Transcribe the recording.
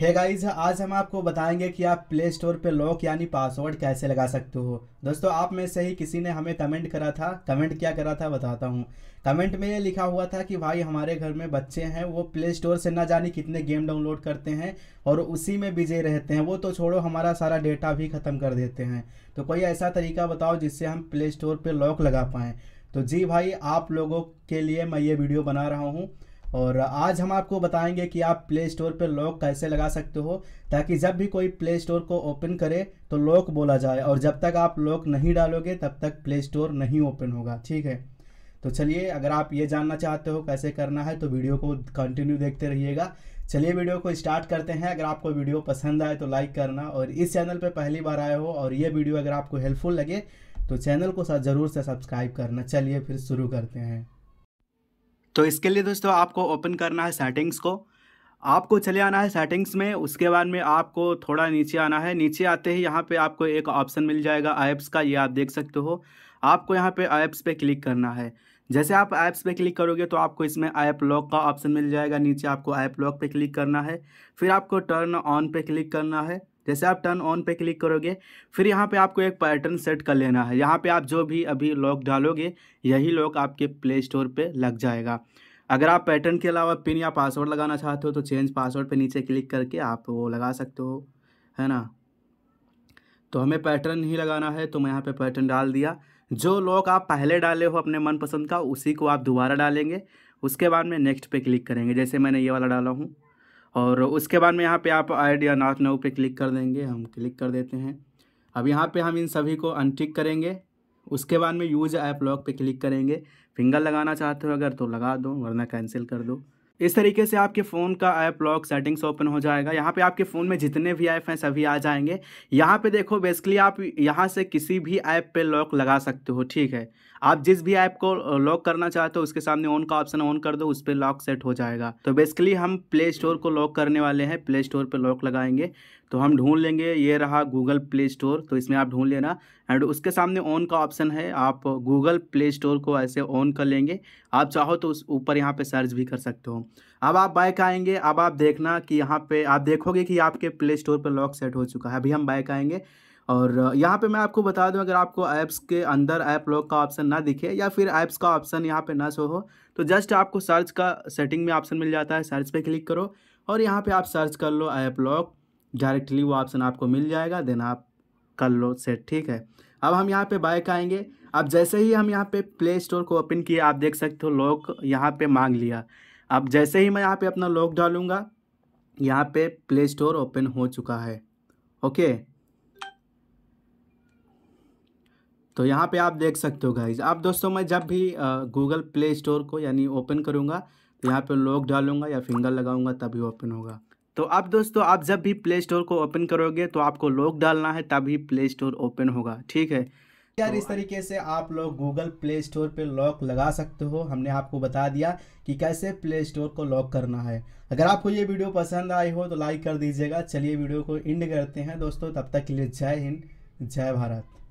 हे hey guys आज हम आपको बताएंगे कि आप प्ले स्टोर पर लॉक यानी पासवर्ड कैसे लगा सकते हो दोस्तों आप में से ही किसी ने हमें कमेंट करा था कमेंट क्या करा था बताता हूँ कमेंट में ये लिखा हुआ था कि भाई हमारे घर में बच्चे हैं वो प्ले स्टोर से ना जाने कितने गेम डाउनलोड करते हैं और उसी में बिजे रहते हैं वो तो छोड़ो हमारा सारा डेटा भी ख़त्म कर देते हैं तो कोई ऐसा तरीका बताओ जिससे हम प्ले स्टोर पर लॉक लगा पाएँ तो जी भाई आप लोगों के लिए मैं ये वीडियो बना रहा हूँ और आज हम आपको बताएंगे कि आप प्ले स्टोर पर लॉक कैसे लगा सकते हो ताकि जब भी कोई प्ले स्टोर को ओपन करे तो लॉक बोला जाए और जब तक आप लॉक नहीं डालोगे तब तक प्ले स्टोर नहीं ओपन होगा ठीक है तो चलिए अगर आप ये जानना चाहते हो कैसे करना है तो वीडियो को कंटिन्यू देखते रहिएगा चलिए वीडियो को स्टार्ट करते हैं अगर आपको वीडियो पसंद आए तो लाइक करना और इस चैनल पर पहली बार आए हो और ये वीडियो अगर आपको हेल्पफुल लगे तो चैनल को साथ ज़रूर से सब्सक्राइब करना चलिए फिर शुरू करते हैं तो इसके लिए दोस्तों आपको ओपन करना है सेटिंग्स को आपको चले आना है सेटिंग्स में उसके बाद में आपको थोड़ा नीचे आना है नीचे आते ही यहाँ पे आपको एक ऑप्शन मिल जाएगा ऐप्स का ये आप देख सकते हो आपको यहाँ पे ऐप्स पे क्लिक करना है जैसे आप ऐप्स पे क्लिक करोगे तो आपको इसमें ऐप लॉक का ऑप्शन मिल जाएगा नीचे आपको ऐप लॉक पे क्लिक करना है फिर आपको टर्न ऑन पे क्लिक करना है जैसे आप टर्न ऑन पे क्लिक करोगे फिर यहाँ पे आपको एक पैटर्न सेट कर लेना है यहाँ पे आप जो भी अभी लॉक डालोगे यही लॉक आपके प्ले स्टोर पे लग जाएगा अगर आप पैटर्न के अलावा पिन या पासवर्ड लगाना चाहते हो तो चेंज पासवर्ड पे नीचे क्लिक करके आप वो लगा सकते हो है ना तो हमें पैटर्न ही लगाना है तो मैं यहाँ पे पैटर्न डाल दिया जो लॉक आप पहले डाले हो अपने मनपसंद का उसी को आप दोबारा डालेंगे उसके बाद में नेक्स्ट पे क्लिक करेंगे जैसे मैंने ये वाला डाला हूँ और उसके बाद में यहाँ पे आप ऐड या नॉट नाउ पे क्लिक कर देंगे हम क्लिक कर देते हैं अब यहाँ पे हम इन सभी को अनटिक करेंगे उसके बाद में यूज ऐप लॉक पे क्लिक करेंगे फिंगर लगाना चाहते हो अगर तो लगा दो वरना कैंसिल कर दो इस तरीके से आपके फ़ोन का ऐप लॉक सेटिंग्स ओपन हो जाएगा यहाँ पे आपके फ़ोन में जितने भी ऐप हैं सभी आ जाएंगे यहाँ पे देखो बेसिकली आप यहाँ से किसी भी ऐप पे लॉक लगा सकते हो ठीक है आप जिस भी ऐप को लॉक करना चाहते हो उसके सामने ऑन का ऑप्शन ऑन कर दो उस पर लॉक सेट हो जाएगा तो बेसिकली हम प्ले स्टोर को लॉक करने वाले हैं प्ले स्टोर पर लॉक लगाएंगे तो हम ढूंढ लेंगे ये रहा गूगल प्ले स्टोर तो इसमें आप ढूंढ लेना एंड उसके सामने ऑन का ऑप्शन है आप गूगल प्ले स्टोर को ऐसे ऑन कर लेंगे आप चाहो तो उस ऊपर यहाँ पे सर्च भी कर सकते हो अब आप बाइक आएंगे अब आप देखना कि यहाँ पे आप देखोगे कि आपके प्ले स्टोर पर लॉक सेट हो चुका है अभी हम बाइक आएंगे और यहाँ पे मैं आपको बता दूँ अगर आपको ऐप्स के अंदर ऐप लॉक का ऑप्शन ना दिखे या फिर ऐप्स का ऑप्शन यहाँ पे ना शो हो तो जस्ट आपको सर्च का सेटिंग में ऑप्शन मिल जाता है सर्च पे क्लिक करो और यहाँ पे आप सर्च कर लो ऐप लॉक डायरेक्टली वो ऑप्शन आपको मिल जाएगा देन आप कर लो सेट ठीक है अब हम यहाँ पे बाइक आएंगे अब जैसे ही हम यहाँ पे प्ले स्टोर को ओपन किया आप देख सकते हो लॉक यहाँ पे मांग लिया अब जैसे ही मैं यहाँ पे अपना लॉक डालूंगा यहाँ पे प्ले स्टोर ओपन हो चुका है ओके तो यहाँ पे आप देख सकते हो गाइज अब दोस्तों मैं जब भी गूगल प्ले स्टोर को यानी ओपन करूँगा तो यहाँ पे लॉक डालूँगा या फिंगर लगाऊंगा तभी ओपन होगा तो अब दोस्तों आप जब भी प्ले स्टोर को ओपन करोगे तो आपको लॉक डालना है तभी प्ले स्टोर ओपन होगा ठीक है यार तो इस तरीके से आप लोग गूगल प्ले स्टोर पे लॉक लगा सकते हो हमने आपको बता दिया कि कैसे प्ले स्टोर को लॉक करना है अगर आपको ये वीडियो पसंद आई हो तो लाइक कर दीजिएगा चलिए वीडियो को एंड करते हैं दोस्तों तब तक के लिए जय हिंद जय भारत